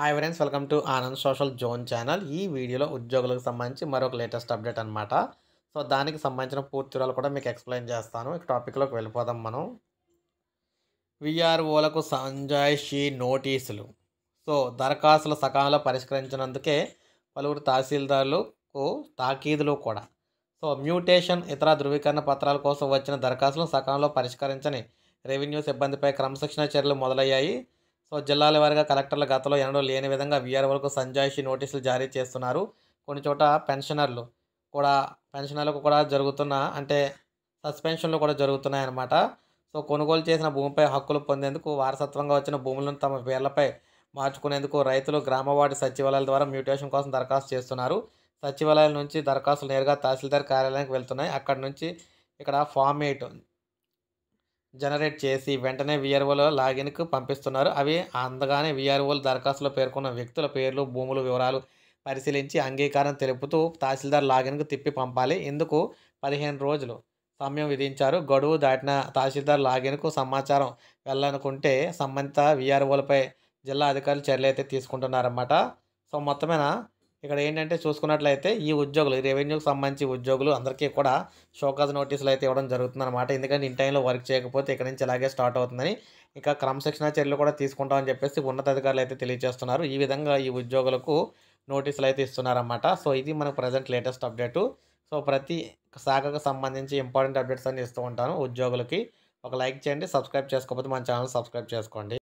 hi friends welcome to Anand social zone channel ఈ వీడియోలో ఉద్యోగులకు సంబంధించి మరొక లేటెస్ట్ అప్డేట్ అనమాట సో దానికి సంబంధించిన పూర్తి వివరాలు కూడా మీకు ఎక్స్ప్లెయిన్ చేస్తాను ఈ టాపిక్లోకి వెళ్ళిపోదాం మనం విఆర్ఓలకు సంజాయిషీ నోటీసులు సో దరఖాస్తులు సకాలంలో పరిష్కరించినందుకే పలువురు తహసీల్దారులకు తాకీదులు కూడా సో మ్యూటేషన్ ఇతర ధృవీకరణ పత్రాల కోసం వచ్చిన దరఖాస్తులను సకాలంలో పరిష్కరించని రెవెన్యూ సిబ్బందిపై క్రమశిక్షణ చర్యలు మొదలయ్యాయి సో జిల్లాల వారిగా కలెక్టర్ల గతలో ఎనడో లేని విధంగా వీఆర్ఓలకు సంజాయిషి నోటీసులు జారీ చేస్తున్నారు కొన్ని చోట పెన్షనర్లు కూడా పెన్షనర్లకు కూడా జరుగుతున్న అంటే సస్పెన్షన్లు కూడా జరుగుతున్నాయి సో కొనుగోలు చేసిన భూమిపై హక్కులు పొందేందుకు వారసత్వంగా వచ్చిన భూములను తమ పేర్లపై మార్చుకునేందుకు రైతులు గ్రామవార్డు సచివాలయాల ద్వారా మ్యూటేషన్ కోసం దరఖాస్తు చేస్తున్నారు సచివాలయాల నుంచి దరఖాస్తులు నేరుగా తహసీల్దార్ కార్యాలయానికి వెళ్తున్నాయి అక్కడి నుంచి ఇక్కడ ఫామ్ ఎయిట్ జనరేట్ చేసి వెంటనే విఆర్ఓలో లాగిన్కు పంపిస్తున్నారు అవి అందగానే విఆర్ఓలు దరఖాస్తులో పేర్కొన్న వ్యక్తుల పేర్లు భూములు వివరాలు పరిశీలించి అంగీకారం తెలుపుతూ తహసీల్దార్ లాగిన్కు తిప్పి పంపాలి ఇందుకు పదిహేను రోజులు సమయం విధించారు గడువు దాటిన తహసీల్దార్ లాగిన్కు సమాచారం వెళ్ళాలనుకుంటే సంబంధిత విఆర్ఓలపై జిల్లా అధికారులు చర్యలు అయితే తీసుకుంటున్నారన్నమాట సో మొత్తమైన ఇక్కడ ఏంటంటే చూసుకున్నట్లయితే ఈ ఉద్యోగులు రెవెన్యూకి సంబంధించి ఉద్యోగులు అందరికీ కూడా షోకాజ్ నోటీసులు అయితే ఇవ్వడం జరుగుతుంది అనమాట ఎందుకంటే ఇన్ టైంలో వర్క్ చేయకపోతే ఇక్కడ నుంచి ఇలాగే స్టార్ట్ అవుతుందని ఇంకా క్రమశిక్షణ చర్యలు కూడా తీసుకుంటామని చెప్పేసి ఉన్నతాధికారులు అయితే తెలియజేస్తున్నారు ఈ విధంగా ఈ ఉద్యోగులకు నోటీసులు అయితే ఇస్తున్నారన్నమాట సో ఇది మనకు ప్రజెంట్ లేటెస్ట్ అప్డేటు సో ప్రతి శాఖకు సంబంధించి ఇంపార్టెంట్ అప్డేట్స్ అన్ని ఇస్తూ ఉంటాను ఉద్యోగులకి ఒక లైక్ చేయండి సబ్స్క్రైబ్ చేసుకోకపోతే మన ఛానల్ సబ్స్క్రైబ్ చేసుకోండి